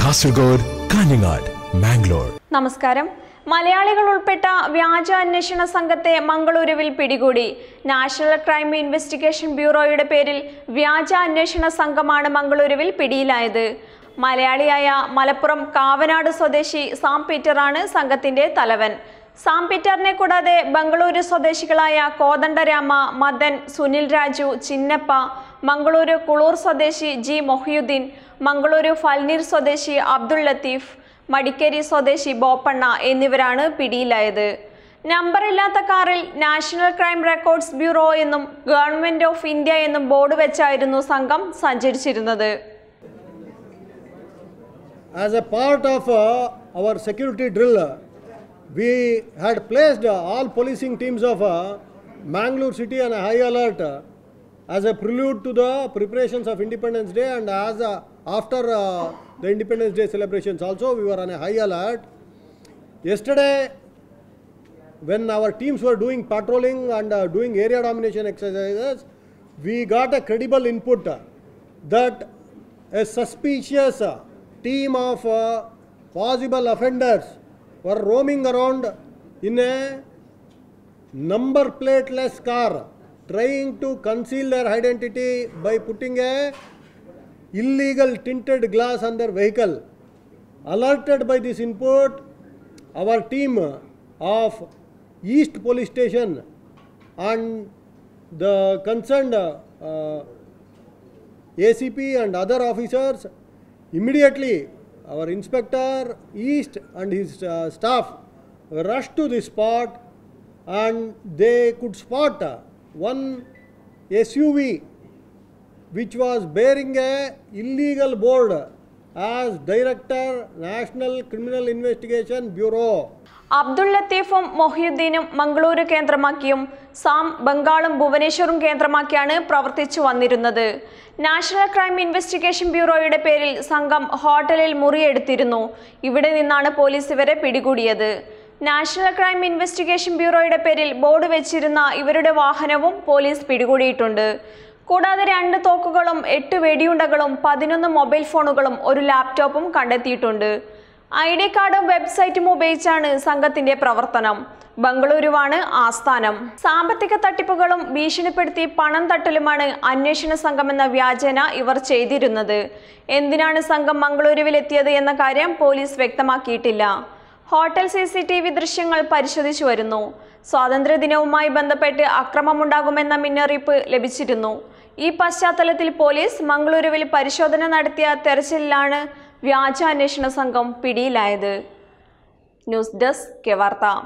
കാസർഗോഡ് കാഞ്ഞങ്ങാട് മാംഗ്ലൂർ നമസ്കാരം മലയാളികൾ ഉൾപ്പെട്ട വ്യാജ അന്വേഷണ സംഘത്തെ മംഗളൂരുവിൽ പിടികൂടി നാഷണൽ ക്രൈം ഇൻവെസ്റ്റിഗേഷൻ ബ്യൂറോയുടെ പേരിൽ വ്യാജ അന്വേഷണ സംഘമാണ് മംഗളൂരുവിൽ പിടിയിലായത് മലയാളിയായ മലപ്പുറം കാവനാട് സ്വദേശി സാം പീറ്ററാണ് സംഘത്തിന്റെ തലവൻ സാംപിറ്ററിനെ കൂടാതെ ബംഗളൂരു സ്വദേശികളായ കോദണ്ഡരാമ മദൻ സുനിൽ രാജു ചിന്നപ്പ മംഗളൂരു കുളൂർ സ്വദേശി ജി മൊഹിയുദ്ദീൻ മംഗളൂരു ഫൽനീർ സ്വദേശി അബ്ദുൾ ലത്തീഫ് മടിക്കേരി സ്വദേശി ബോപ്പണ്ണ എന്നിവരാണ് പിടിയിലായത് നമ്പറില്ലാത്ത കാറിൽ നാഷണൽ ക്രൈം റെക്കോർഡ്സ് ബ്യൂറോ എന്നും ഗവൺമെന്റ് ഓഫ് ഇന്ത്യ എന്നും ബോർഡ് വെച്ചായിരുന്നു സംഘം സഞ്ചരിച്ചിരുന്നത് As a part of uh, our security drill, we had placed all policing teams of uh, Mangalore city on a high alert uh, as a prelude to the preparations of Independence Day and as after uh, the Independence Day celebrations also we were on a high alert. Yesterday when our teams were doing patrolling and doing area domination exercises, we got a credible input that a suspicious team of possible offenders were roaming around in a number plateless car trying to conceal their identity by putting a illegal tinted glass on their vehicle. Alerted by this input, our team of East Police Station and the concerned uh, ACP and other officers immediately Our inspector East and his uh, staff rushed to the spot and they could spot uh, one SUV which was bearing a illegal board as Director National Criminal Investigation Bureau Abdul ലത്തീഫും മൊഹിയുദ്ദീനും മംഗളൂരു കേന്ദ്രമാക്കിയും സാം ബംഗാളും ഭുവനേശ്വറും കേന്ദ്രമാക്കിയാണ് പ്രവർത്തിച്ചു വന്നിരുന്നത് national crime investigation ബ്യൂറോയുടെ പേരിൽ സംഘം ഹോട്ടലിൽ മുറിയെടുത്തിരുന്നു ഇവിടെ നിന്നാണ് പോലീസ് ഇവരെ പിടികൂടിയത് നാഷണൽ ക്രൈം ഇൻവെസ്റ്റിഗേഷൻ ബ്യൂറോയുടെ പേരിൽ ബോർഡ് വെച്ചിരുന്ന ഇവരുടെ വാഹനവും പോലീസ് പിടികൂടിയിട്ടുണ്ട് കൂടാതെ രണ്ട് തോക്കുകളും എട്ട് വെടിയുണ്ടകളും പതിനൊന്ന് മൊബൈൽ ഫോണുകളും ഒരു ലാപ്ടോപ്പും കണ്ടെത്തിയിട്ടുണ്ട് ഐ ഡി കാർഡും വെബ്സൈറ്റും ഉപയോഗിച്ചാണ് സംഘത്തിന്റെ പ്രവർത്തനം ബംഗളൂരുവാണ് ആസ്ഥാനം സാമ്പത്തിക തട്ടിപ്പുകളും ഭീഷണിപ്പെടുത്തി പണം തട്ടലുമാണ് അന്വേഷണ സംഘമെന്ന വ്യാജേന ഇവർ ചെയ്തിരുന്നത് എന്തിനാണ് സംഘം മംഗളൂരുവിലെത്തിയത് എന്ന കാര്യം പോലീസ് വ്യക്തമാക്കിയിട്ടില്ല hotel C C T V ദൃശ്യങ്ങൾ പരിശോധിച്ചു വരുന്നു സ്വാതന്ത്ര്യദിനവുമായി ബന്ധപ്പെട്ട് അക്രമമുണ്ടാകുമെന്ന മുന്നറിയിപ്പ് ലഭിച്ചിരുന്നു ഈ പശ്ചാത്തലത്തിൽ പോലീസ് മംഗളൂരുവിൽ പരിശോധന നടത്തിയ തെരച്ചിലിലാണ് വ്യാജ അന്വേഷണ സംഘം പിടിയിലായത് ന്യൂസ് ഡെസ്ക് വാർത്ത